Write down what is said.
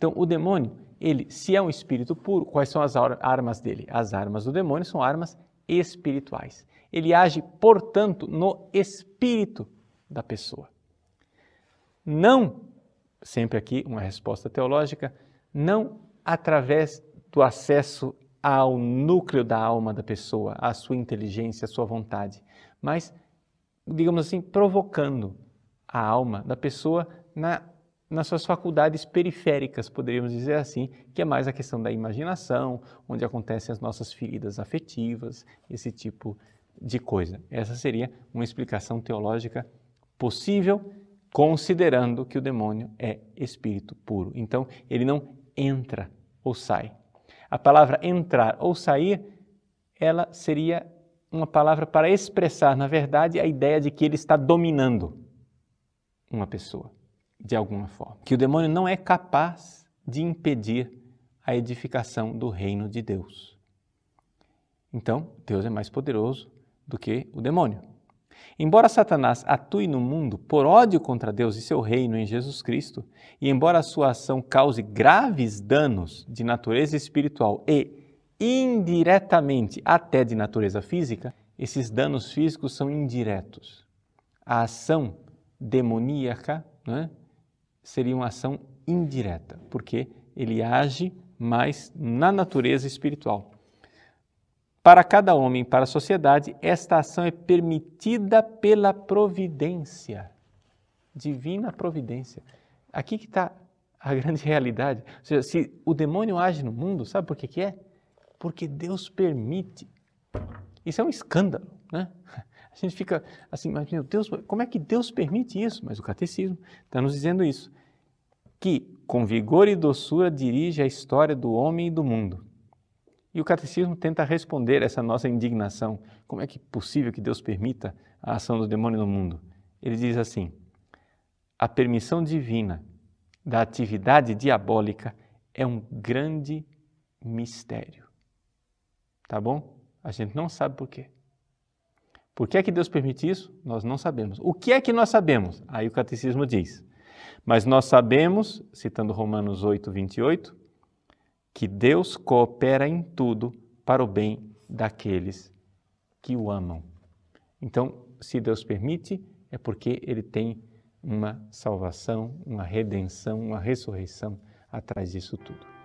Então, o demônio, ele, se é um espírito puro, quais são as armas dele? As armas do demônio são armas espirituais. Ele age, portanto, no espírito da pessoa. Não, sempre aqui uma resposta teológica, não através do acesso ao núcleo da alma da pessoa, à sua inteligência, à sua vontade, mas, digamos assim, provocando a alma da pessoa na nas suas faculdades periféricas, poderíamos dizer assim, que é mais a questão da imaginação, onde acontecem as nossas feridas afetivas, esse tipo de coisa. Essa seria uma explicação teológica possível, considerando que o demônio é espírito puro. Então, ele não entra ou sai. A palavra entrar ou sair, ela seria uma palavra para expressar, na verdade, a ideia de que ele está dominando uma pessoa de alguma forma, que o demônio não é capaz de impedir a edificação do reino de Deus. Então, Deus é mais poderoso do que o demônio. Embora Satanás atue no mundo por ódio contra Deus e seu reino em Jesus Cristo, e embora a sua ação cause graves danos de natureza espiritual e, indiretamente, até de natureza física, esses danos físicos são indiretos. A ação demoníaca, né, seria uma ação indireta, porque ele age mais na natureza espiritual. Para cada homem, para a sociedade, esta ação é permitida pela providência, divina providência. Aqui que está a grande realidade. Ou seja, se o demônio age no mundo, sabe por que, que é? Porque Deus permite. Isso é um escândalo, né? A gente fica assim, mas meu Deus, como é que Deus permite isso? Mas o catecismo está nos dizendo isso, que com vigor e doçura dirige a história do homem e do mundo. E o catecismo tenta responder essa nossa indignação. Como é que é possível que Deus permita a ação do demônio no mundo? Ele diz assim: a permissão divina da atividade diabólica é um grande mistério. Tá bom? A gente não sabe por quê. Por que é que Deus permite isso? Nós não sabemos. O que é que nós sabemos? Aí o catecismo diz. Mas nós sabemos, citando Romanos 8, 28, que Deus coopera em tudo para o bem daqueles que o amam. Então, se Deus permite, é porque Ele tem uma salvação, uma redenção, uma ressurreição atrás disso tudo.